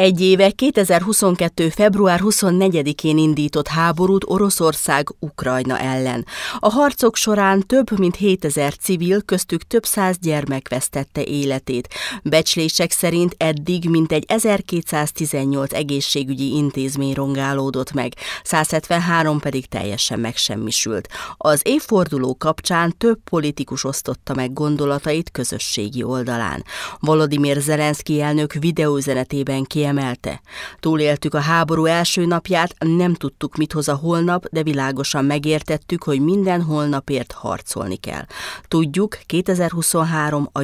Egy éve 2022. február 24-én indított háborút Oroszország Ukrajna ellen. A harcok során több mint 7000 civil, köztük több száz gyermek vesztette életét. Becslések szerint eddig mintegy 1218 egészségügyi intézmény rongálódott meg, 173 pedig teljesen megsemmisült. Az évforduló kapcsán több politikus osztotta meg gondolatait közösségi oldalán. Volodymyr Zelenszky elnök videóüzenetében kijelentette, kiemelte. Túléltük a háború első napját, nem tudtuk, mit hoz a holnap, de világosan megértettük, hogy minden holnapért harcolni kell. Tudjuk, 2023 a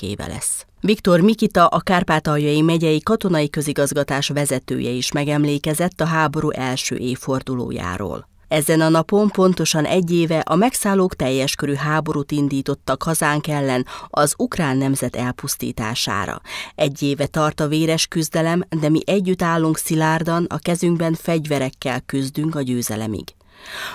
éve lesz. Viktor Mikita, a Kárpátaljai megyei katonai közigazgatás vezetője is megemlékezett a háború első évfordulójáról. Ezen a napon pontosan egy éve a megszállók teljes körű háborút indítottak hazánk ellen az ukrán nemzet elpusztítására. Egy éve tart a véres küzdelem, de mi együtt állunk szilárdan, a kezünkben fegyverekkel küzdünk a győzelemig.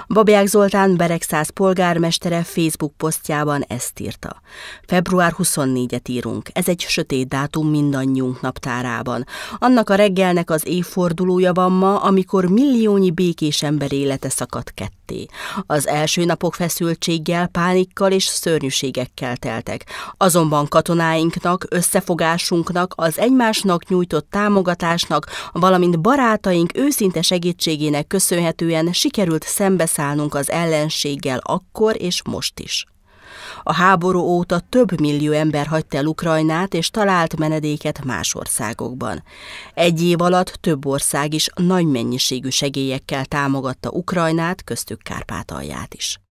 Babják Zoltán Beregszáz polgármestere Facebook posztjában ezt írta. Február 24-et írunk, ez egy sötét dátum mindannyiunk naptárában. Annak a reggelnek az évfordulója van ma, amikor milliónyi békés ember élete szakadt ketté. Az első napok feszültséggel, pánikkal és szörnyűségekkel teltek. Azonban katonáinknak, összefogásunknak, az egymásnak nyújtott támogatásnak, valamint barátaink őszinte segítségének köszönhetően sikerült szembeszállnunk az ellenséggel akkor és most is. A háború óta több millió ember hagyta el Ukrajnát és talált menedéket más országokban. Egy év alatt több ország is nagy mennyiségű segélyekkel támogatta Ukrajnát, köztük Kárpátalját is.